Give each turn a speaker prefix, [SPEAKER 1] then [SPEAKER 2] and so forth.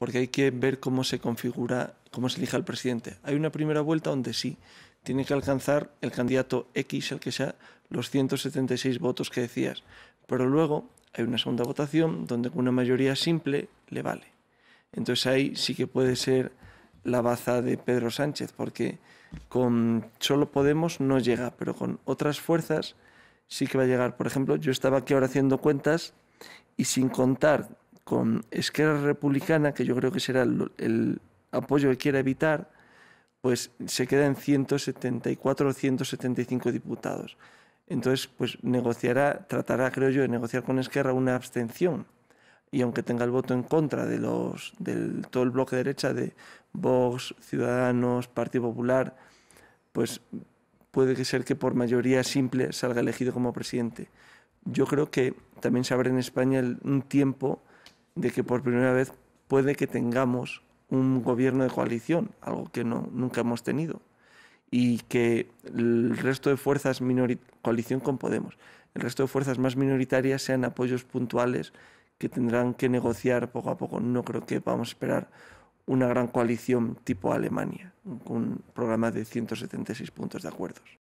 [SPEAKER 1] porque hay que ver cómo se configura, cómo se elija el presidente. Hay una primera vuelta donde sí, tiene que alcanzar el candidato X, el que sea, los 176 votos que decías, pero luego hay una segunda votación donde con una mayoría simple le vale. Entonces ahí sí que puede ser la baza de Pedro Sánchez, porque con solo Podemos no llega, pero con otras fuerzas sí que va a llegar. Por ejemplo, yo estaba aquí ahora haciendo cuentas y sin contar con Esquerra Republicana, que yo creo que será el, apoyo que quiera evitar, pues se queda en 174 o 175 diputados. Entonces, pues negociará, tratará, creo yo, de negociar con Esquerra una abstención. Y aunque tenga el voto en contra de los, del todo el bloque de derecha de Vox, Ciudadanos, Partido Popular, pues puede que ser que por mayoría simple salga elegido como presidente. Yo creo que también se abre en España un tiempo de que por primera vez puede que tengamos un gobierno de coalición, algo que no, nunca hemos tenido, y que el resto de fuerzas coalición con Podemos, el resto de fuerzas más minoritarias sean apoyos puntuales que tendrán que negociar poco a poco. No creo que vamos a esperar una gran coalición tipo Alemania, con un programa de 176 puntos de acuerdos.